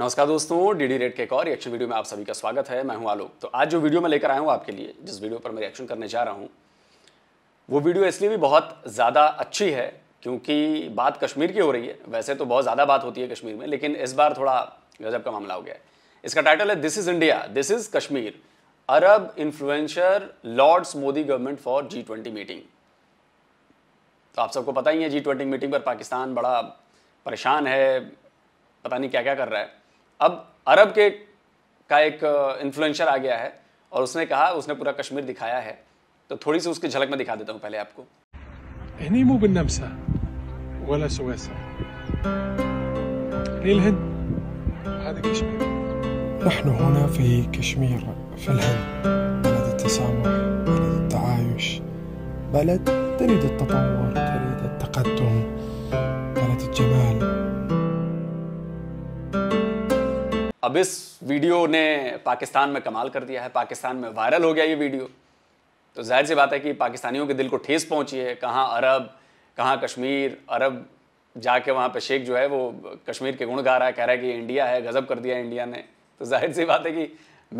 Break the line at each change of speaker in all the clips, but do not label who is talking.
नमस्कार दोस्तों DD red के एक और रिएक्शन वीडियो में आप सभी का स्वागत है मैं हूं आलोक तो आज जो वीडियो मैं लेकर आया हूं आपके लिए जिस वीडियो पर मैं रिएक्शन करने जा रहा हूं वो वीडियो इसलिए भी बहुत ज़्यादा अच्छी है क्योंकि बात कश्मीर की हो रही है वैसे तो बहुत ज़्यादा बात होती है कश्मीर में लेकिन इस बार थोड़ा गजब का मामला हो गया है इसका टाइटल है this is India this is Kashmir Arab influencer lords Modi government for G twenty meeting तो आप सबको पता ही है जी ट्वेंटी मीटिंग पर पाकिस्तान बड़ा परेशान है पता नहीं क्या क्या कर रहा है अब अरब के का एक इन्फ्लुएंसर आ गया है और उसने कहा उसने पूरा कश्मीर दिखाया है तो थोड़ी सी उसकी झलक में दिखा देता हूँ पहले आपको
هنيمو بالنمسا ولا سواسة للهند
هذا كشمير
نحن هنا في كشمير
في الهند بلد التسامح بلد التعايش بلد تريد التطور تريد التقدم بلد الجمال
अब इस वीडियो ने पाकिस्तान में कमाल कर दिया है पाकिस्तान में वायरल हो गया ये वीडियो तो जाहिर सी बात है कि पाकिस्तानियों के दिल को ठेस पहुंची है कहाँ अरब कहाँ कश्मीर अरब जाके वहाँ पे शेख जो है वो कश्मीर के गुण गा रहा है कह रहा है कि इंडिया है गज़ब कर दिया इंडिया ने तो जाहिर सी बात है कि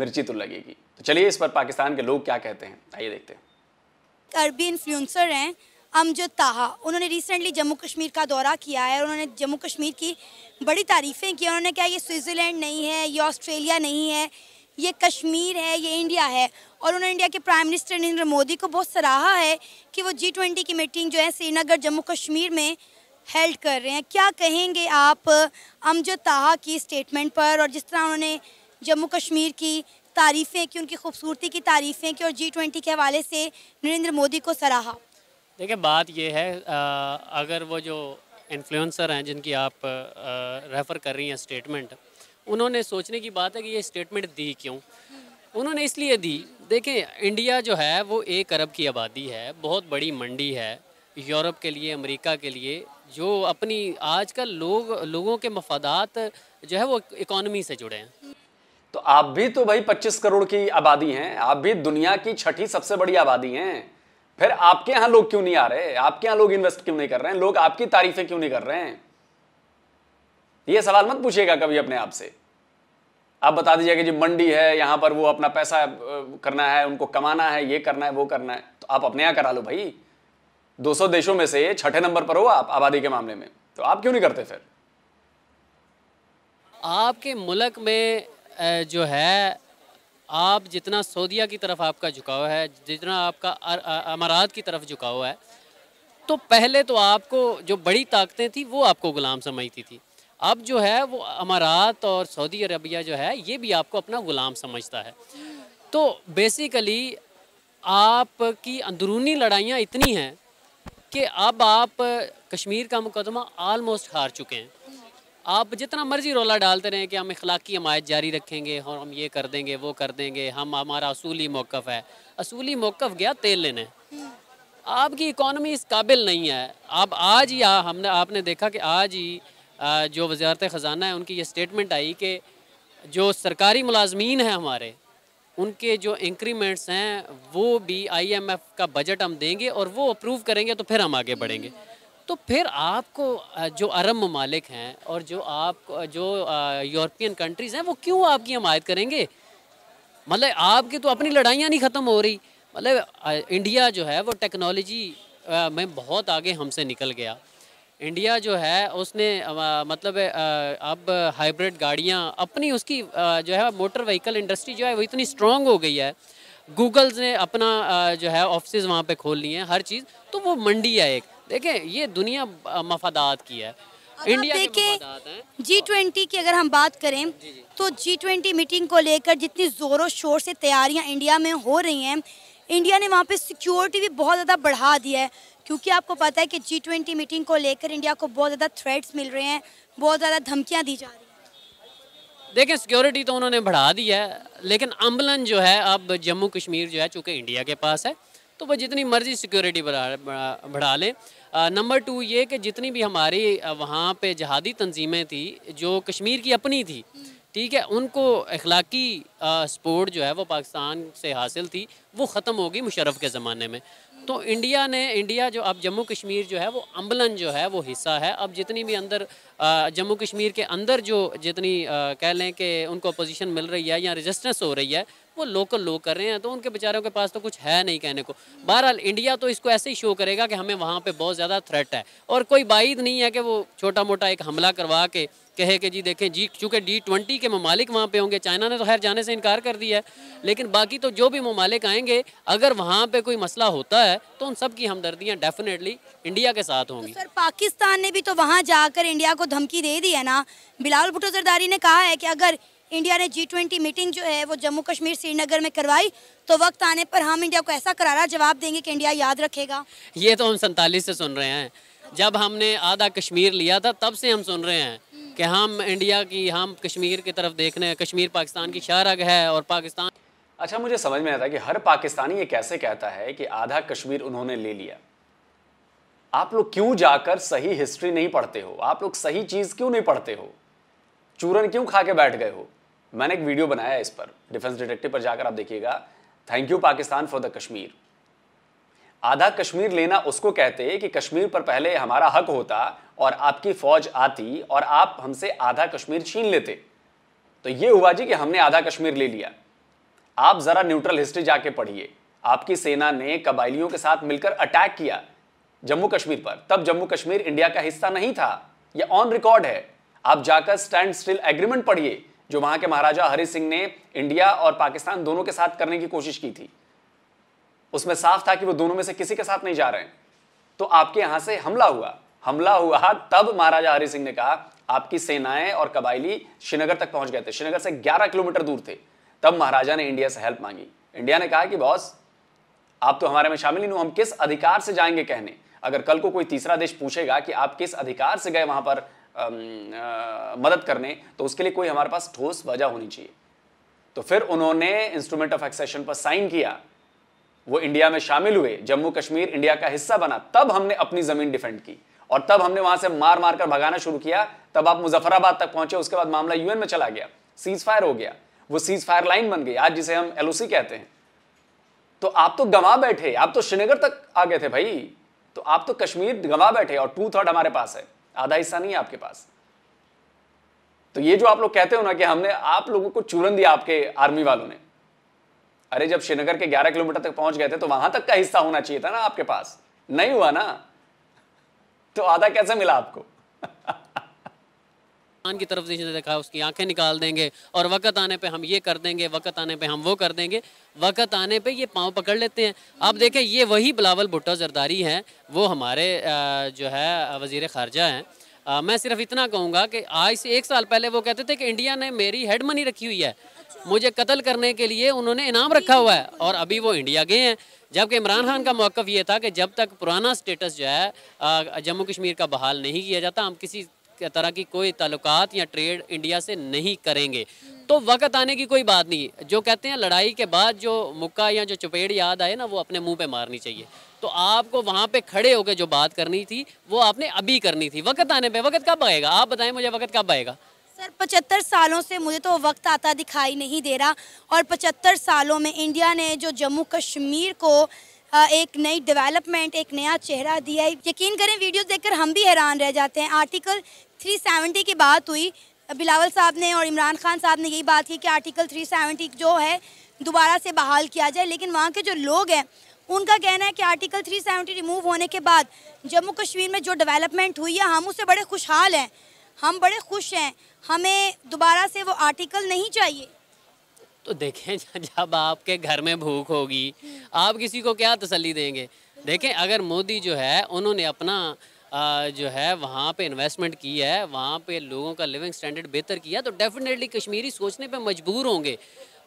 मिर्ची तो लगेगी तो चलिए इस पर पाकिस्तान के लोग क्या कहते हैं आइए देखते
हैं अरबी इन्फ्लुएंसर हैं अमजद ताहा उन्होंने रिसेंटली जम्मू कश्मीर का दौरा किया है उन्होंने जम्मू कश्मीर की बड़ी तारीफ़ें की उन्होंने कहा ये स्विट्ज़रलैंड नहीं है ये ऑस्ट्रेलिया नहीं है ये कश्मीर है ये इंडिया है और उन्होंने इंडिया के प्राइम मिनिस्टर नरेंद्र मोदी को बहुत सराहा है कि वो जी ट्वेंटी की मीटिंग जो है श्रीनगर जम्मू कश्मीर में हेल्ड कर रहे हैं क्या कहेंगे आप अमजो ताहा की स्टेटमेंट पर और जिस तरह उन्होंने जम्मू कश्मीर की तारीफ़ें की उनकी खूबसूरती की तारीफ़ें की और जी ट्वेंटी के हवाले से नरेंद्र मोदी को सराहा
देखिए बात यह है आ, अगर वो जो इन्फ्लुएंसर हैं जिनकी आप रेफ़र कर रही हैं स्टेटमेंट उन्होंने सोचने की बात है कि ये स्टेटमेंट दी क्यों उन्होंने इसलिए दी देखें इंडिया जो है वो एक अरब की आबादी है बहुत बड़ी मंडी है यूरोप के लिए अमेरिका के लिए जो अपनी आज कल लोग लोगों के मफादात जो है वो इकोनॉमी से जुड़े हैं तो आप भी तो भाई 25
करोड़ की आबादी हैं आप भी दुनिया की छठी सबसे बड़ी आबादी हैं फिर आपके यहां लोग क्यों नहीं आ रहे आपके यहां लोग इन्वेस्ट क्यों नहीं कर रहे हैं लोग आपकी तारीफें क्यों नहीं कर रहे हैं यह सवाल मत पूछिएगा कभी अपने आप से आप बता कि जी मंडी है यहां पर वो अपना पैसा करना है उनको कमाना है ये करना है वो करना है तो आप अपने यहां करा लो भाई 200 देशों में से छठे नंबर पर हो आप आबादी के मामले में तो आप क्यों नहीं करते फिर
आपके मुल्क में जो है आप जितना सऊदिया की तरफ आपका झुकाव है जितना आपका अमारात की तरफ झुकाव है तो पहले तो आपको जो बड़ी ताकतें थी वो आपको ग़ुलाम समझती थी अब जो है वो अमारात और सऊदी अरबिया जो है ये भी आपको अपना ग़ुलाम समझता है तो बेसिकली आपकी अंदरूनी लड़ाइयाँ इतनी हैं कि अब आप कश्मीर का मुकदमा आलमोस्ट हार चुके हैं आप जितना मर्जी रोला डालते रहें कि हम इखलाकी हमायत जारी रखेंगे और हम ये कर देंगे वो कर देंगे हम हमारा असूली मौक़ है असूली मौक़ गया तेल लेने आपकी इकॉनमी इस काबिल नहीं है आप आज ही आ, हमने आपने देखा कि आज ही आ, जो वजारत ख़जाना है उनकी ये स्टेटमेंट आई कि जो सरकारी मुलाजमीन हैं हमारे उनके जो इंक्रीमेंट्स हैं वो भी आईएमएफ का बजट हम देंगे और वो अप्रूव करेंगे तो फिर हम आगे बढ़ेंगे तो फिर आपको जो अरब ममालिक हैं और जो आप जो यूरोपियन कंट्रीज़ हैं वो क्यों आपकी हमायत करेंगे मतलब आपकी तो अपनी लड़ाइयाँ नहीं ख़त्म हो रही मतलब इंडिया जो है वो टेक्नोलॉजी में बहुत आगे हमसे निकल गया इंडिया जो है उसने मतलब अब हाइब्रिड गाड़ियाँ अपनी उसकी जो है मोटर व्हीकल इंडस्ट्री जो है वो इतनी स्ट्रॉन्ग हो गई है गूगल्स ने अपना जो है ऑफिस वहाँ पे खोल लिए हैं हर चीज़ तो वो मंडी है एक देखें ये दुनिया मफादात की है इंडिया देखें
जी ट्वेंटी की अगर हम बात करें तो जी ट्वेंटी मीटिंग को लेकर जितनी ज़ोरों शोर से तैयारियां इंडिया में हो रही हैं इंडिया ने वहाँ पे सिक्योरिटी भी बहुत ज़्यादा बढ़ा दी है क्योंकि आपको पता है कि जी ट्वेंटी मीटिंग को लेकर इंडिया को बहुत ज़्यादा थ्रेट्स मिल रहे हैं बहुत ज़्यादा
धमकियाँ दी जा रही हैं देखें सिक्योरिटी तो उन्होंने बढ़ा दी है लेकिन अम्बलन जो है अब जम्मू कश्मीर जो है चूँकि इंडिया के पास है तो वह जितनी मर्जी सिक्योरिटी बढ़ा बढ़ा लें नंबर टू ये कि जितनी भी हमारी वहाँ पे जहादी तंजीमें थी जो कश्मीर की अपनी थी ठीक है उनको अखलाकी सपोर्ट जो है वो पाकिस्तान से हासिल थी वो ख़त्म होगी मुशरफ के ज़माने में तो इंडिया ने इंडिया जो अब जम्मू कश्मीर जो है वो अम्बलन जो है वो हिस्सा है अब जितनी भी अंदर जम्मू कश्मीर के अंदर जो जितनी आ, कह लें कि उनको अपोजिशन मिल रही है या रजिस्टेंस हो रही है वो लोकल लोग कर रहे हैं तो उनके बेचारों के पास तो कुछ है नहीं कहने को बहरहाल इंडिया तो इसको ऐसे ही शो करेगा कि हमें वहाँ पर बहुत ज़्यादा थ्रेट है और कोई बाइद नहीं है कि वो छोटा मोटा एक हमला करवा के कहे कि जी देखें जी चूँकि डी ट्वेंटी के ममालिक वहाँ पे होंगे चाइना ने तो खैर जाने से इनकार कर दिया है लेकिन बाकी तो जो भी ममालिक आएंगे अगर वहाँ पे कोई मसला होता है तो उन सब की हमदर्दियाँ डेफिनेटली इंडिया के साथ होंगी तो सर
पाकिस्तान ने भी तो वहाँ जाकर इंडिया को धमकी दे दी है ना बिलाल भुटो जरदारी ने कहा है कि अगर इंडिया ने जी ट्वेंटी मीटिंग जो है वो जम्मू कश्मीर श्रीनगर में करवाई तो वक्त आने पर हम इंडिया को ऐसा करारा जवाब देंगे कि इंडिया याद रखेगा
ये तो हम सैतालीस से सुन रहे हैं जब हमने आधा कश्मीर लिया था तब से हम सुन रहे हैं कि हम इंडिया की हम कश्मीर की तरफ देख रहे हैं कश्मीर पाकिस्तान की शारग है और पाकिस्तान
अच्छा मुझे समझ में आता कि हर पाकिस्तानी ये कैसे कहता है कि आधा कश्मीर उन्होंने ले लिया आप लोग क्यों जाकर सही हिस्ट्री नहीं पढ़ते हो आप लोग सही चीज क्यों नहीं पढ़ते हो चूरन क्यों खा के बैठ गए हो मैंने एक वीडियो बनाया है इस पर डिफेंस डिटेक्टिव पर जाकर आप देखिएगा thank you Pakistan for the Kashmir आधा कश्मीर लेना उसको कहते कि कश्मीर पर पहले हमारा हक होता और आपकी फौज आती और आप हमसे आधा कश्मीर छीन लेते तो यह हुआ जी कि हमने आधा कश्मीर ले लिया आप जरा न्यूट्रल हिस्ट्री जाके पढ़िए आपकी सेना ने कबायलियों के साथ मिलकर अटैक किया जम्मू कश्मीर पर तब जम्मू कश्मीर इंडिया का हिस्सा नहीं था यह ऑन रिकॉर्ड है आप जाकर स्टैंड स्टिल एग्रीमेंट पढ़िए जो वहां के महाराजा हरि सिंह ने इंडिया और पाकिस्तान दोनों के साथ करने की कोशिश की थी उसमें साफ था कि वो दोनों में से किसी के साथ नहीं जा रहे हैं तो आपके यहां से हमला हुआ हमला हुआ तब महाराजा हरि सिंह ने कहा आपकी सेनाएं और कबायली श्रीनगर तक पहुंच गए थे श्रीनगर से 11 किलोमीटर दूर थे तब महाराजा ने इंडिया से हेल्प मांगी इंडिया ने कहा कि बॉस आप तो हमारे में शामिल नहीं हम किस अधिकार से जाएंगे कहने अगर कल को कोई तीसरा देश पूछेगा कि आप किस अधिकार से गए वहां पर मदद करने तो उसके लिए कोई हमारे पास ठोस वजह होनी चाहिए तो फिर उन्होंने इंस्ट्रूमेंट ऑफ एक्सेशन पर साइन किया वो इंडिया में शामिल हुए जम्मू कश्मीर इंडिया का हिस्सा बना तब हमने अपनी जमीन डिफेंड की और तब हमने वहां से मार मार कर भगाना शुरू किया तब आप मुजफ्फराबाद तक पहुंचे उसके बाद मामला यूएन में चला गया सीज फायर हो गया वो सीज फायर लाइन बन गई आज जिसे हम एलओसी कहते हैं तो आप तो गंवा बैठे आप तो श्रीनगर तक आ गए थे भाई तो आप तो कश्मीर गंवा बैठे और टू थर्ड हमारे पास है आधा हिस्सा नहीं है आपके पास तो ये जो आप लोग कहते हो ना कि हमने आप लोगों को चूरन दिया आपके आर्मी वालों ने अरे जब श्रीनगर के 11 किलोमीटर तक पहुंच गए थे तो वहां तक का हिस्सा होना चाहिए था ना आपके पास नहीं हुआ ना तो आधा कैसे मिला आपको
कुरान की तरफ से देखा उसकी आंखें निकाल देंगे और वक़्त आने पे हम ये कर देंगे वक़्त आने पे हम वो कर देंगे वक़्त आने पे ये पाँव पकड़ लेते हैं आप देखें ये वही बिलावल भुट्टो जरदारी हैं वो हमारे जो है वज़ी ख़ारजा हैं मैं सिर्फ इतना कहूँगा कि आज से एक साल पहले वो कहते थे कि इंडिया ने मेरी हेड मनी रखी हुई है अच्छा। मुझे कत्ल करने के लिए उन्होंने इनाम रखा हुआ है और अभी वो इंडिया गए हैं जबकि इमरान खान का मौक़ ये था कि जब तक पुराना स्टेटस जो है जम्मू कश्मीर का बहाल नहीं किया जाता हम किसी तरह की कोई ताल्लुकात या ट्रेड इंडिया से नहीं करेंगे तो वक्त आने की कोई बात नहीं जो कहते हैं लड़ाई के बाद जो मुक्का या जो चपेड़ याद आए ना वो अपने मुंह पे मारनी चाहिए तो आपको वहाँ पे खड़े होकर जो बात करनी थी वो आपने अभी करनी थी वक्त आने पे वक्त कब आएगा आप बताएं मुझे वक्त कब आएगा
सर पचहत्तर सालों से मुझे तो वक्त आता दिखाई नहीं दे रहा और पचहत्तर सालों में इंडिया ने जो जम्मू कश्मीर को एक नई डेवलपमेंट एक नया चेहरा दिया है यकीन करें वीडियो देखकर हम भी हैरान रह जाते हैं आर्टिकल 370 की बात हुई बिलावल साहब ने और इमरान खान साहब ने यही बात की कि आर्टिकल 370 जो है दोबारा से बहाल किया जाए लेकिन वहाँ के जो लोग हैं उनका कहना है कि आर्टिकल 370 रिमूव होने के बाद जम्मू कश्मीर में जो डेवलपमेंट हुई है हम उससे बड़े खुशहाल हैं हम बड़े खुश हैं हमें दोबारा से वो आर्टिकल नहीं चाहिए
तो देखें जब आपके घर में भूख होगी आप किसी को क्या तसली देंगे देखें अगर मोदी जो है उन्होंने अपना जो है वहाँ पे इन्वेस्टमेंट की है वहाँ पे लोगों का लिविंग स्टैंडर्ड बेहतर किया तो डेफिनेटली कश्मीरी सोचने पे मजबूर होंगे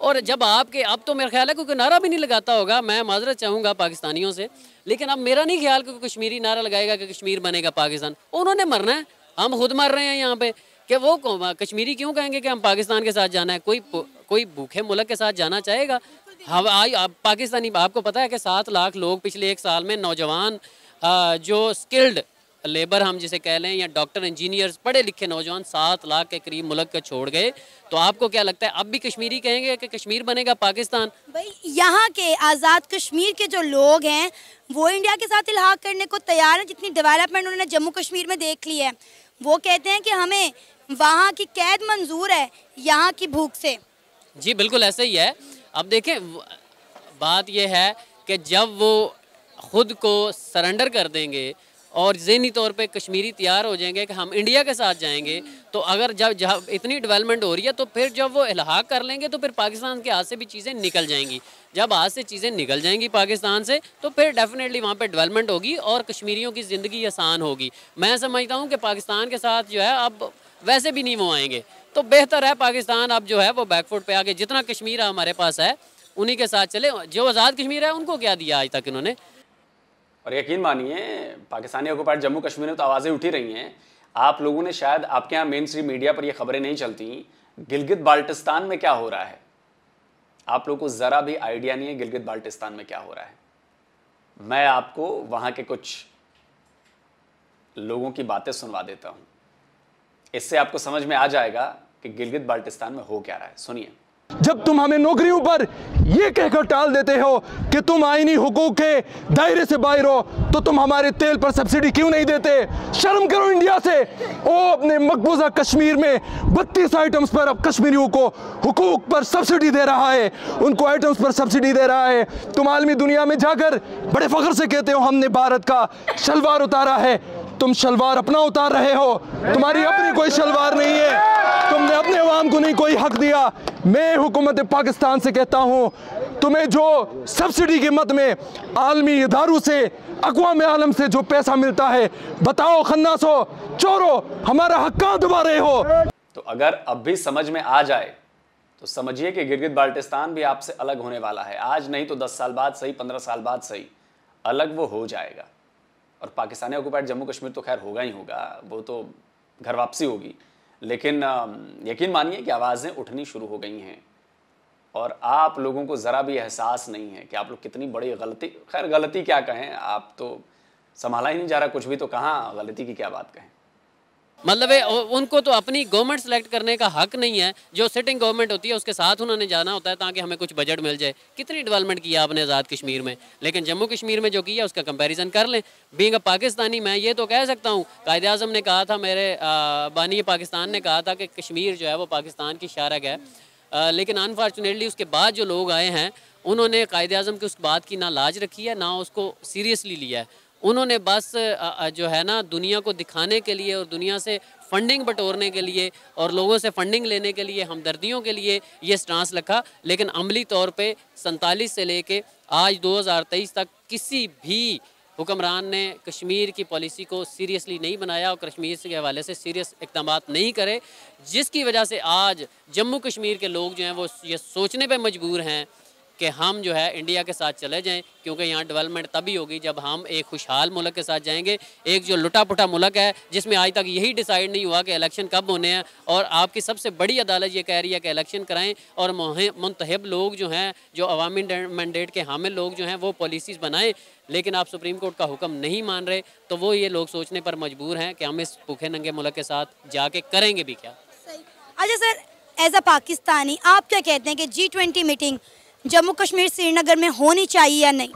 और जब आपके अब तो मेरा ख्याल है क्योंकि नारा भी नहीं लगाता होगा मैं माजरत चाहूँगा पाकिस्तानियों से लेकिन अब मेरा नहीं ख्याल क्योंकि कश्मीरी नारा लगाएगा कि कश्मीर बनेगा पाकिस्तान उन्होंने मरना है हम खुद मर रहे हैं यहाँ पे कि वो कश्मीरी क्यों कहेंगे कि हम पाकिस्तान के साथ जाना है कोई कोई भूखे मुल्क के साथ जाना चाहेगा हम आप पाकिस्तानी आपको पता है कि सात लाख लोग पिछले एक साल में नौजवान जो स्किल्ड लेबर हम जिसे कह लें या डॉक्टर इंजीनियर्स पढ़े लिखे नौजवान सात लाख के करीब मुल्क के छोड़ गए तो आपको क्या लगता है अब भी कश्मीरी कहेंगे कि कश्मीर बनेगा पाकिस्तान
भाई यहाँ के आज़ाद कश्मीर के जो लोग हैं वो इंडिया के साथ इलाहा करने को तैयार हैं जितनी डेवलपमेंट उन्होंने जम्मू कश्मीर में देख ली है वो कहते हैं कि हमें वहाँ की कैद मंजूर है यहाँ की भूख से
जी बिल्कुल ऐसे ही है अब देखें बात यह है कि जब वो खुद को सरेंडर कर देंगे और जहनी तौर पर कश्मीरी तैयार हो जाएंगे कि हम इंडिया के साथ जाएंगे तो अगर जब जब इतनी डेवलपमेंट हो रही है तो फिर जब वो इलाहा कर लेंगे तो फिर पाकिस्तान के हाथ से भी चीज़ें निकल जाएंगी जब हाथ से चीज़ें निकल जाएंगी पाकिस्तान से तो फिर डेफिनेटली वहाँ पर डेवलपमेंट होगी और कश्मीरियों की ज़िंदगी आसान होगी मैं समझता हूँ कि पाकिस्तान के साथ जो है अब वैसे भी नहीं वो आएंगे तो बेहतर है पाकिस्तान अब जो है वो बैकफुट पर आगे जितना कश्मीर हमारे पास है उन्हीं के साथ चले जो आज़ाद कश्मीर है उनको क्या दिया आज तक इन्होंने और यकीन मानिए
पाकिस्तानी ऑक्यूपाइड जम्मू कश्मीर में तो आवाज़ें उठी रही हैं आप लोगों ने शायद आपके यहाँ मेन स्ट्रीम मीडिया पर यह खबरें नहीं चलती गिलगित बाल्टिस्तान में क्या हो रहा है आप लोगों को ज़रा भी आइडिया नहीं है गिलगित बाल्टिस्तान में क्या हो रहा है मैं आपको वहाँ के कुछ लोगों की बातें सुनवा देता हूँ इससे आपको समझ में आ जाएगा कि गिलगित बाल्टिस्तान में हो क्या रहा है सुनिए जब तुम हमें नौकरियों पर यह कह कहकर टाल देते हो कि तुम आईनी हुकूक के दायरे से बाहर हो तो तुम हमारे तेल पर सब्सिडी क्यों नहीं देते शर्म करो इंडिया से ओ अपने मकबूजा कश्मीर में बत्तीस आइटम्स पर अब कश्मीरियों को हुकूक पर सब्सिडी दे रहा है उनको आइटम्स पर सब्सिडी दे रहा है तुम आलमी दुनिया में जाकर बड़े फख्र से कहते हो हमने भारत का शलवार उतारा है तुम शलवार अपना उतार रहे हो तुम्हारी अपनी कोई शलवार नहीं है तुमने अपने अवाम को नहीं कोई हक दिया मैं हुकूमत पाकिस्तान से कहता हूँ तुम्हें जो सब्सिडी की मत में आलमी इधारों से अकवा आलम से
जो पैसा मिलता है बताओ खन्नासो चोरो हमारा हक कहाँ दबा रहे हो
तो अगर अब भी समझ में आ जाए तो समझिए कि गिरगित बाल्टिस्तान भी आपसे अलग होने वाला है आज नहीं तो दस साल बाद सही पंद्रह साल बाद सही अलग वो हो जाएगा और पाकिस्तानी ऑक्यूपाइड जम्मू कश्मीर तो खैर होगा ही होगा वो तो घर वापसी होगी लेकिन यकीन मानिए कि आवाज़ें उठनी शुरू हो गई हैं और आप लोगों को ज़रा भी एहसास नहीं है कि आप लोग कितनी बड़ी गलती खैर गलती क्या कहें आप तो
संभाला ही नहीं जा रहा कुछ भी तो कहाँ गलती की क्या बात कहें मतलब उनको तो अपनी गवर्नमेंट सेलेक्ट करने का हक नहीं है जो सिटिंग गवर्नमेंट होती है उसके साथ उन्होंने जाना होता है ताकि हमें कुछ बजट मिल जाए कितनी डेवलपमेंट किया आपने आज़ाद कश्मीर में लेकिन जम्मू कश्मीर में जो किया उसका कंपैरिजन कर लें बींग अ पाकिस्तानी मैं ये तो कह सकता हूँ कायद अजम ने कहा था मेरे बानी पाकिस्तान ने कहा था कि कश्मीर जो है वो पाकिस्तान की शारक है आ, लेकिन अनफॉर्चुनेटली उसके बाद जो लोग आए हैं उन्होंने कायद अजम की उस बात की ना लाज रखी है ना उसको सीरियसली लिया है उन्होंने बस जो है ना दुनिया को दिखाने के लिए और दुनिया से फंडिंग बटोरने के लिए और लोगों से फंडिंग लेने के लिए हमदर्दियों के लिए ये स्टांस रखा लेकिन अमली तौर पे सैंतालीस से लेके आज 2023 तक किसी भी हुक्मरान ने कश्मीर की पॉलिसी को सीरियसली नहीं बनाया और कश्मीर के हवाले से सीरियस इकदाम नहीं करे जिसकी वजह से आज जम्मू कश्मीर के लोग जो हैं वो ये सोचने पर मजबूर हैं कि हम जो है इंडिया के साथ चले जाएँ क्योंकि यहाँ डेवलपमेंट तभी होगी जब हम एक खुशहाल मुल्क के साथ जाएंगे एक जो लुटा पुटा मुल्क है जिसमें आज तक यही डिसाइड नहीं हुआ कि इलेक्शन कब होने हैं और आपकी सबसे बड़ी अदालत ये कह रही है कि इलेक्शन कराएं और मुंतब लोग जो हैं जो अवामी मैंडेट के हामिल लोग जो हैं वो पॉलिसीज़ बनाएँ लेकिन आप सुप्रीम कोर्ट का हुक्म नहीं मान रहे तो वो ये लोग सोचने पर मजबूर हैं कि हम इस भूखे नंगे मुल्क के साथ जाके करेंगे भी क्या
अच्छा सर एज अ पाकिस्तानी आप क्या कहते हैं कि G twenty meeting Jammu Kashmir Srinagar में होनी चाहिए या नहीं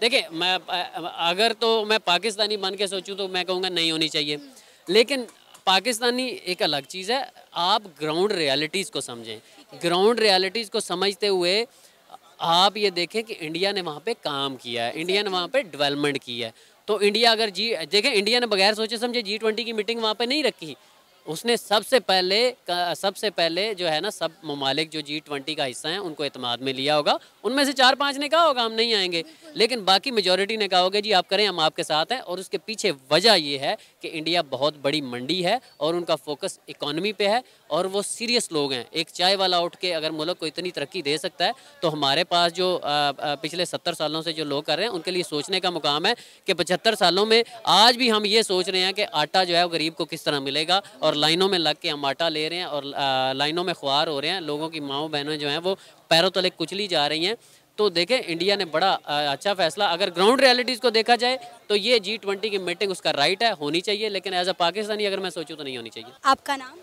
देखिए मैं अगर तो मैं पाकिस्तानी मन के सोचूं तो मैं कहूँगा नहीं होनी चाहिए लेकिन पाकिस्तानी एक अलग चीज़ है आप ग्राउंड रियलिटीज़ को समझें ग्राउंड रियलिटीज़ को समझते हुए आप ये देखें कि इंडिया ने वहाँ पे काम किया है इंडिया ने वहाँ पे डेवलपमेंट की है तो इंडिया अगर जी देखें इंडिया ने बगैर सोचे समझे जी ट्वेंटी की मीटिंग वहाँ पे नहीं रखी उसने सबसे पहले सबसे पहले जो है ना सब ममालिक जो जी ट्वेंटी का हिस्सा हैं उनको अतमाद में लिया होगा उनमें से चार पांच ने कहा होगा हम नहीं आएंगे लेकिन बाकी मेजोरिटी ने कहा होगा जी आप करें हम आपके साथ हैं और उसके पीछे वजह ये है कि इंडिया बहुत बड़ी मंडी है और उनका फोकस इकोनमी पे है और वो सीरियस लोग हैं एक चाय वाला उठ के अगर मुल्क को इतनी तरक्की दे सकता है तो हमारे पास जो पिछले सत्तर सालों से जो लोग कर रहे हैं उनके लिए सोचने का मुकाम है कि पचहत्तर सालों में आज भी हम ये सोच रहे हैं कि आटा जो है वो गरीब को किस तरह मिलेगा और लाइनों में लग के हम आटा ले रहे हैं और लाइनों में ख्वार हो रहे हैं लोगों की माओ बहनों जो हैं वो पैरों तले कुचली जा रही हैं तो देखें इंडिया ने बड़ा अच्छा फैसला अगर ग्राउंड रियलिटीज़ को देखा जाए तो ये जी ट्वेंटी की मीटिंग उसका राइट है होनी चाहिए लेकिन एज अ पाकिस्तानी अगर मैं सोचूँ तो नहीं होनी चाहिए
आपका नाम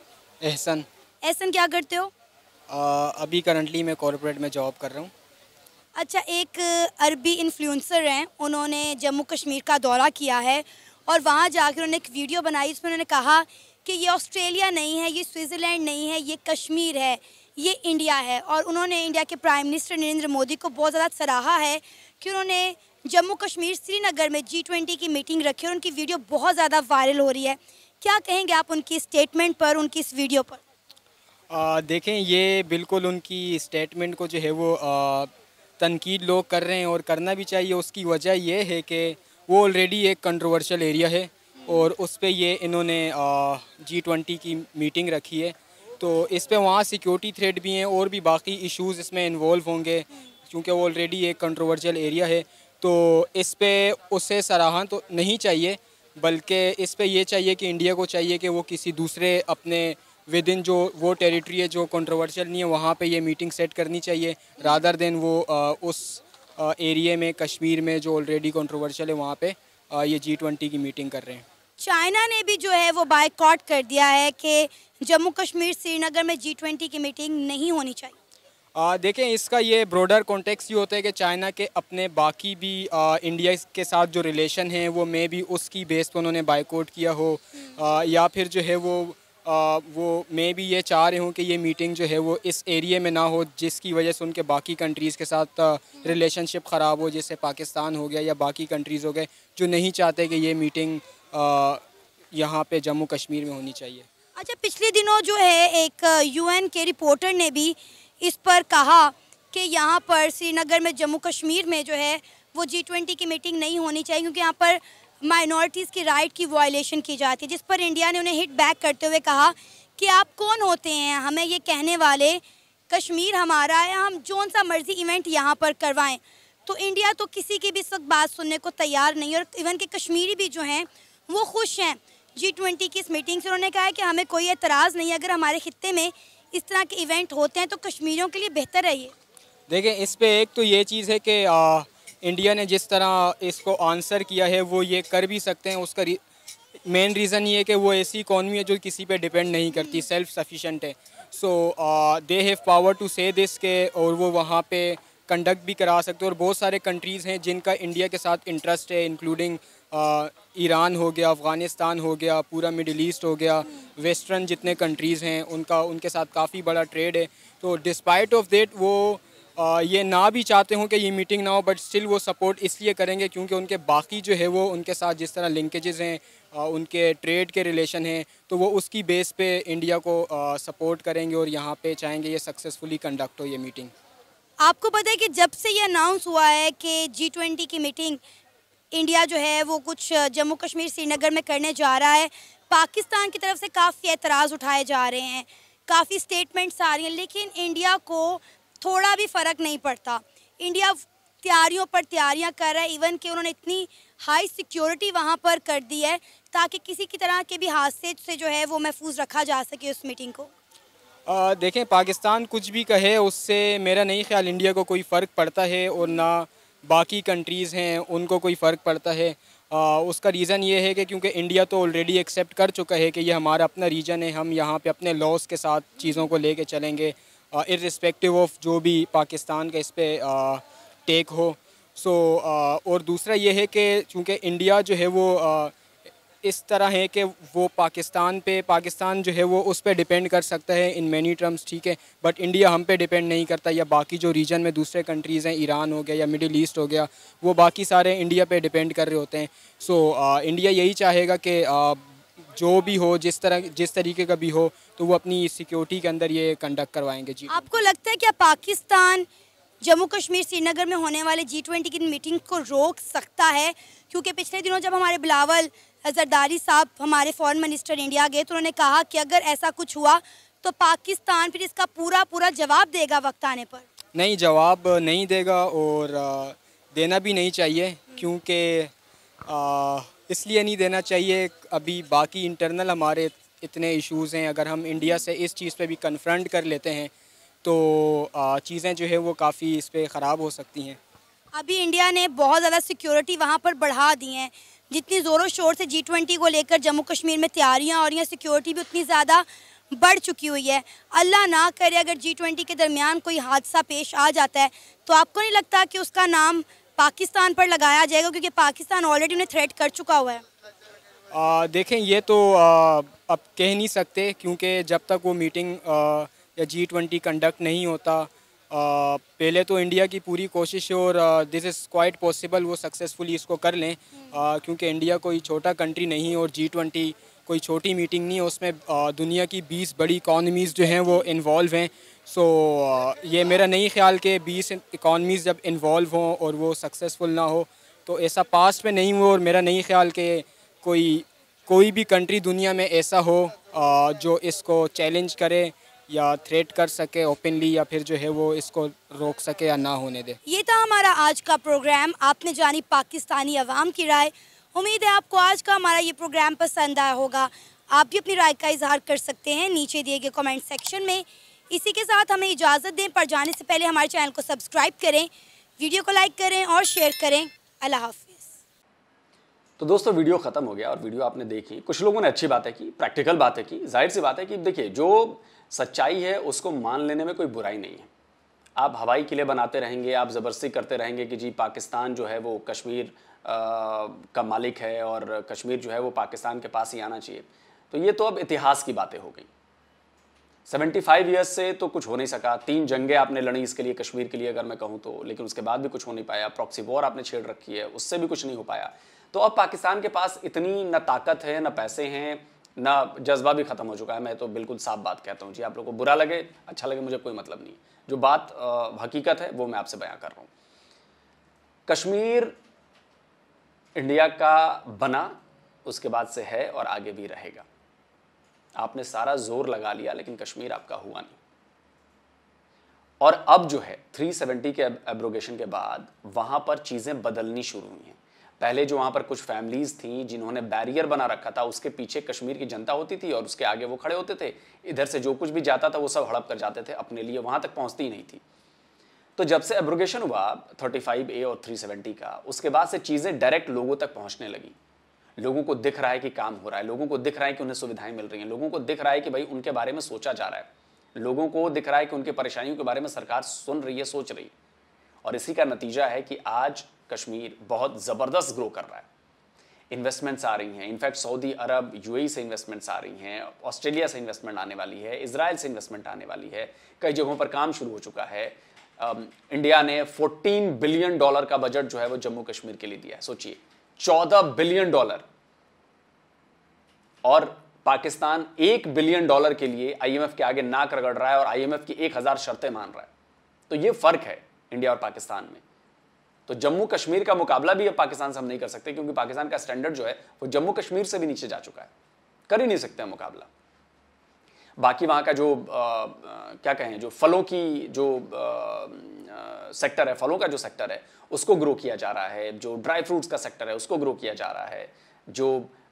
एहसन एहसन क्या करते हो
आ, अभी करंटली मैं कॉरपोरेट में जॉब कर रहा हूँ
अच्छा एक अरबी इन्फ्लुंसर हैं उन्होंने जम्मू कश्मीर का दौरा किया है और वहाँ जाकर उन्होंने एक वीडियो बनाई जिसमें उन्होंने कहा कि ये ऑस्ट्रेलिया नहीं है ये स्विट्ज़रलैंड नहीं है ये कश्मीर है ये इंडिया है और उन्होंने इंडिया के प्राइम मिनिस्टर नरेंद्र मोदी को बहुत ज़्यादा सराहा है कि उन्होंने जम्मू कश्मीर श्रीनगर में जी ट्वेंटी की मीटिंग रखी और उनकी वीडियो बहुत ज़्यादा वायरल हो रही है क्या कहेंगे आप उनकी स्टेटमेंट पर उनकी इस वीडियो पर
आ, देखें ये बिल्कुल उनकी स्टेटमेंट को जो है वो तनकीद लोग कर रहे हैं और करना भी चाहिए उसकी वजह ये है कि वो ऑलरेडी एक कंट्रोवर्शल एरिया है और उस पर ये इन्होंने जी ट्वेंटी की मीटिंग रखी है तो इस पे वहाँ सिक्योरिटी थ्रेड भी हैं और भी बाकी इश्यूज़ इसमें इन्वॉल्व होंगे क्योंकि वो ऑलरेडी एक कंट्रोवर्शियल एरिया है तो इस पे उसे सराहन तो नहीं चाहिए बल्कि इस पे ये चाहिए कि इंडिया को चाहिए कि वो किसी दूसरे अपने विद इन जो वो टेरिटरी है जो कंट्रोवर्शियल नहीं है वहाँ पे ये मीटिंग सेट करनी चाहिए रादर देन वो आ, उस एरिए में कश्मीर में जो ऑलरेडी कंट्रोवर्शियल है वहाँ पे आ, ये जी ट्वेंटी की मीटिंग कर रहे हैं
चाइना ने भी जो है वो बायकॉट कर दिया है कि जम्मू कश्मीर श्रीनगर में जी ट्वेंटी की मीटिंग नहीं होनी चाहिए
आ, देखें इसका ये ब्रॉडर कॉन्टेक्स्ट ये होता है कि चाइना के अपने बाकी भी आ, इंडिया के साथ जो रिलेशन है वो मे भी उसकी बेस पर उन्होंने बाइकआउट किया हो आ, या फिर जो है वो आ, वो मे भी ये चाह रहे हूँ कि ये मीटिंग जो है वो इस एरिए में ना हो जिसकी वजह से उनके बाकी कंट्रीज़ के साथ रिलेशनशिप ख़राब हो जैसे पाकिस्तान हो गया या बाकी कंट्रीज़ हो गए जो नहीं चाहते कि ये मीटिंग यहाँ पे जम्मू कश्मीर में होनी चाहिए
अच्छा पिछले दिनों जो है एक यूएन के रिपोर्टर ने भी इस पर कहा कि यहाँ पर श्रीनगर में जम्मू कश्मीर में जो है वो जी ट्वेंटी की मीटिंग नहीं होनी चाहिए क्योंकि यहाँ पर माइनॉरिटीज़ की राइट की वायलेशन की जाती है जिस पर इंडिया ने उन्हें हिट बैक करते हुए कहा कि आप कौन होते हैं हमें ये कहने वाले कश्मीर हमारा है हम जौन सा मर्जी इवेंट यहाँ पर करवाएं तो इंडिया तो किसी की भी इस वक्त बात सुनने को तैयार नहीं और इवन के कश्मीरी भी जो हैं वो खुश हैं जी ट्वेंटी की इस मीटिंग से उन्होंने कहा है कि हमें कोई एतराज़ नहीं अगर हमारे खत्े में इस तरह के इवेंट होते हैं तो कश्मीरियों के लिए बेहतर है ये
देखें इस पर एक तो ये चीज़ है कि इंडिया ने जिस तरह इसको आंसर किया है वो ये कर भी सकते हैं उसका मेन रीज़न ये है कि वो ऐसी इकॉनमी है जो किसी पे डिपेंड नहीं करती सेल्फ हम्म। सफिशेंट है so they have power to say this के और वो वहाँ पे कंडक्ट भी करा सकते हो और बहुत सारे कंट्रीज़ हैं जिनका इंडिया के साथ इंटरेस्ट है इंक्लूडिंग ईरान हो गया अफ़गानिस्तान हो गया पूरा मिडिल ईस्ट हो गया वेस्टर्न जितने कंट्रीज़ हैं उनका उनके साथ काफ़ी बड़ा ट्रेड है तो डिस्पाइट ऑफ देट वो आ, ये ना भी चाहते हों कि ये मीटिंग ना हो बट स्टिल वो सपोर्ट इसलिए करेंगे क्योंकि उनके बाकी जो है वो उनके साथ जिस तरह लिंकेजेस हैं आ, उनके ट्रेड के रिलेशन हैं तो वो उसकी बेस पे इंडिया को आ, सपोर्ट करेंगे और यहाँ पे चाहेंगे ये सक्सेसफुली कंडक्ट हो ये मीटिंग
आपको पता है कि जब से ये अनाउंस हुआ है कि जी ट्वेंटी की मीटिंग इंडिया जो है वो कुछ जम्मू कश्मीर श्रीनगर में करने जा रहा है पाकिस्तान की तरफ से काफ़ी एतराज़ उठाए जा रहे हैं काफ़ी स्टेटमेंट्स आ रही हैं लेकिन इंडिया को थोड़ा भी फ़र्क नहीं पड़ता इंडिया तैयारियों पर तैयारियां कर रहा है इवन कि उन्होंने इतनी हाई सिक्योरिटी वहां पर कर दी है ताकि किसी की तरह के भी हादसे से जो है वो महफूज रखा जा सके उस मीटिंग को
आ, देखें पाकिस्तान कुछ भी कहे उससे मेरा नहीं ख्याल इंडिया को कोई फ़र्क पड़ता है और ना बाकी कंट्रीज़ हैं उनको कोई फ़र्क पड़ता है आ, उसका रीज़न ये है कि क्योंकि इंडिया तो ऑलरेडी एक्सेप्ट कर चुका है कि ये हमारा अपना रीजन है हम यहाँ पे अपने लॉस के साथ चीज़ों को लेके चलेंगे इरिस्पेक्टिव ऑफ जो भी पाकिस्तान का इस पर टेक हो सो आ, और दूसरा ये है कि चूँकि इंडिया जो है वो आ, इस तरह हैं कि वो पाकिस्तान पे पाकिस्तान जो है वो उस पर डिपेंड कर सकता है इन मैनी टर्म्स ठीक है बट इंडिया हम पे डिपेंड नहीं करता या बाकी जो रीजन में दूसरे कंट्रीज़ हैं ईरान हो गया या मिडिल ईस्ट हो गया वो बाकी सारे इंडिया पे डिपेंड कर रहे होते हैं सो so, इंडिया यही चाहेगा कि जो भी हो जिस तरह जिस तरीके का भी हो तो वो अपनी सिक्योरिटी के अंदर ये कंडक्ट करवाएंगे जी
आपको लगता है क्या पाकिस्तान जम्मू कश्मीर श्रीनगर में होने वाले जी ट्वेंटी की मीटिंग को रोक सकता है क्योंकि पिछले दिनों जब हमारे बिलावल जरदारी साहब हमारे फॉरेन मिनिस्टर इंडिया गए तो उन्होंने कहा कि अगर ऐसा कुछ हुआ तो पाकिस्तान फिर इसका पूरा पूरा जवाब देगा वक्त आने पर
नहीं जवाब नहीं देगा और देना भी नहीं चाहिए क्योंकि इसलिए नहीं देना चाहिए अभी बाकी इंटरनल हमारे इतने इश्यूज़ हैं अगर हम इंडिया से इस चीज़ पे भी कन्फ्रंट कर लेते हैं तो चीज़ें जो है वो काफ़ी इस पर ख़राब हो सकती हैं
अभी इंडिया ने बहुत ज़्यादा सिक्योरिटी वहाँ पर बढ़ा दी हैं जितनी ज़ोरों शोर से जी ट्वेंटी को लेकर जम्मू कश्मीर में तैयारियाँ और यहाँ सिक्योरिटी भी उतनी ज़्यादा बढ़ चुकी हुई है अल्लाह ना करे अगर जी ट्वेंटी के दरमियान कोई हादसा पेश आ जाता है तो आपको नहीं लगता कि उसका नाम पाकिस्तान पर लगाया जाएगा क्योंकि पाकिस्तान ऑलरेडी उन्हें थ्रेट कर चुका हुआ है
आ, देखें ये तो आ, अब कह नहीं सकते क्योंकि जब तक वो मीटिंग आ, या जी ट्वेंटी कंडक्ट नहीं होता आ, पहले तो इंडिया की पूरी कोशिश है और दिस इज़ क्वाइट पॉसिबल वो सक्सेसफुली इसको कर लें क्योंकि इंडिया कोई छोटा कंट्री नहीं है और जी ट्वेंटी कोई छोटी मीटिंग नहीं है उसमें आ, दुनिया की बीस बड़ी इकानमीज़ जो हैं वो इन्वॉल्व हैं सो so, ये मेरा नहीं ख्याल कि बीस इकानमीज़ जब इन्वॉल्व हों और वो सक्सेसफुल ना हो तो ऐसा पास्ट में नहीं हुआ और मेरा नहीं ख्याल कि कोई कोई भी कंट्री दुनिया में ऐसा हो आ, जो इसको चैलेंज करे या थ्रेट कर सके ओपनली या फिर जो है वो इसको रोक सके या ना होने
दे ये था हमारा आज का प्रोग्राम आपने जानी पाकिस्तानी अवाम की राय उम्मीद है आपको आज का हमारा ये प्रोग्राम पसंद आया होगा आप भी अपनी राय का इजहार कर सकते हैं नीचे दिए गए कमेंट सेक्शन में इसी के साथ हमें इजाज़त दें पर जाने से पहले हमारे चैनल को सब्सक्राइब करें वीडियो को लाइक करें और शेयर करें अल्लाह हाफि
तो दोस्तों वीडियो ख़त्म हो गया और वीडियो आपने देखी कुछ लोगों ने अच्छी बातें की प्रैक्टिकल बातें की जाहिर सी बात है कि देखिए जो सच्चाई है उसको मान लेने में कोई बुराई नहीं है आप हवाई किले बनाते रहेंगे आप ज़बरदस्ती करते रहेंगे कि जी पाकिस्तान जो है वो कश्मीर आ, का मालिक है और कश्मीर जो है वो पाकिस्तान के पास ही आना चाहिए तो ये तो अब इतिहास की बातें हो गई 75 ईयर्स से तो कुछ हो नहीं सका तीन जंगें आपने लड़ी इसके लिए कश्मीर के लिए अगर मैं कहूँ तो लेकिन उसके बाद भी कुछ हो नहीं पाया प्रॉक्सी वॉर आपने छेड़ रखी है उससे भी कुछ नहीं हो पाया तो अब पाकिस्तान के पास इतनी न ताकत है न पैसे हैं ना जज्बा भी ख़त्म हो चुका है मैं तो बिल्कुल साफ बात कहता हूँ जी आप लोग को बुरा लगे अच्छा लगे मुझे कोई मतलब नहीं जो बात आ, हकीकत है वो मैं आपसे बयां कर रहा हूँ कश्मीर इंडिया का बना उसके बाद से है और आगे भी रहेगा आपने सारा जोर लगा लिया लेकिन कश्मीर आपका हुआ नहीं और अब जो है 370 के एब्रोगेशन के बाद वहां पर चीज़ें बदलनी शुरू हुई हैं पहले जो वहाँ पर कुछ फैमिलीज थी जिन्होंने बैरियर बना रखा था उसके पीछे कश्मीर की जनता होती थी और उसके आगे वो खड़े होते थे इधर से जो कुछ भी जाता था वो सब हड़प कर जाते थे अपने लिए वहाँ तक पहुँचती ही नहीं थी तो जब से एब्रोगेशन हुआ 35 ए और 370 का उसके बाद से चीज़ें डायरेक्ट लोगों तक पहुँचने लगी लोगों को दिख रहा है कि काम हो रहा है लोगों को दिख रहा है कि उन्हें सुविधाएं मिल रही हैं लोगों को दिख रहा है कि भाई उनके बारे में सोचा जा रहा है लोगों को दिख रहा है कि उनकी परेशानियों के बारे में सरकार सुन रही है सोच रही है और इसी का नतीजा है कि आज कश्मीर बहुत ज़बरदस्त ग्रो कर रहा है इन्वेस्टमेंट्स आ रही हैं इनफैक्ट सऊदी अरब यूएई से इन्वेस्टमेंट्स आ रही हैं ऑस्ट्रेलिया से इन्वेस्टमेंट आने वाली है इसराइल से इन्वेस्टमेंट आने वाली है कई जगहों पर काम शुरू हो चुका है इंडिया um, ने 14 बिलियन डॉलर का बजट जो है वो जम्मू कश्मीर के लिए दिया है सोचिए 14 बिलियन डॉलर और पाकिस्तान एक बिलियन डॉलर के लिए आईएमएफ के आगे नाक रगड़ रहा है और आईएमएफ की एक हजार शर्तें मान रहा है तो ये फर्क है इंडिया और पाकिस्तान में तो जम्मू कश्मीर का मुकाबला भी अब पाकिस्तान से हम नहीं कर सकते क्योंकि पाकिस्तान का स्टैंडर्ड जो है वो जम्मू कश्मीर से भी नीचे जा चुका है कर ही नहीं सकते मुकाबला बाकी वहाँ का जो आ, आ, क्या कहें जो फलों की जो आ, सेक्टर है फलों का जो सेक्टर है उसको ग्रो किया जा रहा है जो ड्राई फ्रूट्स का सेक्टर है उसको ग्रो किया जा रहा है जो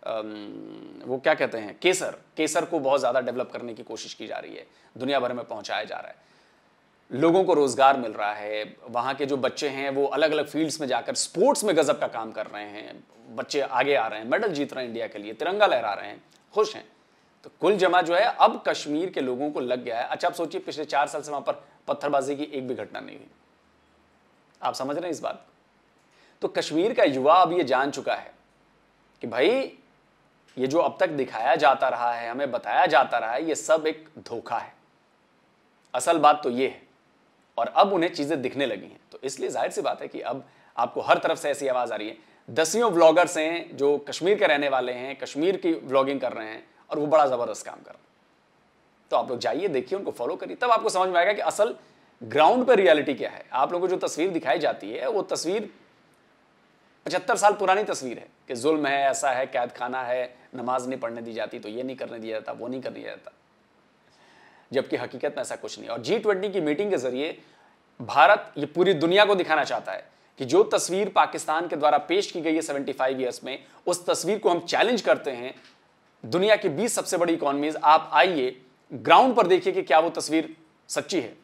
वो क्या कहते हैं केसर केसर को बहुत ज़्यादा डेवलप करने की कोशिश की जा रही है दुनिया भर में पहुँचाया जा रहा है लोगों को रोज़गार मिल रहा है वहाँ के जो बच्चे हैं वो अलग अलग फील्ड्स में जाकर स्पोर्ट्स में गज़ब का काम कर रहे हैं बच्चे आगे आ रहे हैं मेडल जीत रहे हैं इंडिया के लिए तिरंगा लहरा रहे हैं खुश हैं तो कुल जमा जो है अब कश्मीर के लोगों को लग गया है अच्छा आप सोचिए पिछले चार साल से वहां पर पत्थरबाजी की एक भी घटना नहीं हुई आप समझ रहे हैं इस बात तो कश्मीर का युवा अब ये जान चुका है कि भाई ये जो अब तक दिखाया जाता रहा है हमें बताया जाता रहा है ये सब एक धोखा है असल बात तो ये है और अब उन्हें चीज़ें दिखने लगी हैं तो इसलिए जाहिर सी बात है कि अब आपको हर तरफ से ऐसी आवाज़ आ रही है दसियों ब्लॉगर्स हैं जो कश्मीर के रहने वाले हैं कश्मीर की ब्लॉगिंग कर रहे हैं और वो बड़ा ज़बरदस्त काम कर रहे हैं तो आप लोग जाइए देखिए उनको फॉलो करिए तब आपको समझ में आएगा कि असल ग्राउंड पर रियलिटी क्या है आप लोगों को जो तस्वीर दिखाई जाती है वो तस्वीर पचहत्तर साल पुरानी तस्वीर है कि जुल्म है ऐसा है कैद खाना है नमाज नहीं पढ़ने दी जाती तो ये नहीं करने दिया जाता वो नहीं करने दिया जाता जबकि हकीकत में ऐसा कुछ नहीं और जी ट्वेंटी की मीटिंग के जरिए भारत ये पूरी दुनिया को दिखाना चाहता है कि जो तस्वीर पाकिस्तान के द्वारा पेश की गई है सेवेंटी फाइव ईयर्स में उस तस्वीर को हम चैलेंज करते हैं दुनिया की बीस सबसे बड़ी इकोनॉमीज आप आइए ग्राउंड पर देखिए कि क्या वो तस्वीर सच्ची है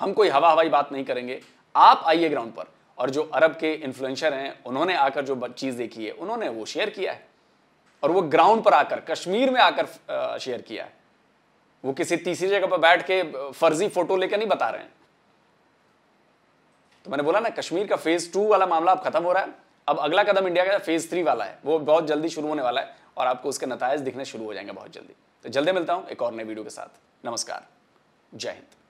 हम कोई हवा हवाई बात नहीं करेंगे आप आइए ग्राउंड पर और जो अरब के इन्फ्लुएंसर हैं उन्होंने आकर जो चीज़ देखी है उन्होंने वो शेयर किया है और वो ग्राउंड पर आकर कश्मीर में आकर शेयर किया है वो किसी तीसरी जगह पर बैठ के फर्जी फोटो लेकर नहीं बता रहे हैं तो मैंने बोला ना कश्मीर का फेज टू वाला मामला अब खत्म हो रहा है अब अगला कदम इंडिया का फेज थ्री वाला है वो बहुत जल्दी शुरू होने वाला है और आपको उसके नतज दिखने शुरू हो जाएंगे बहुत जल्दी तो जल्दी मिलता हूं एक और नए वीडियो
के साथ नमस्कार जय हिंद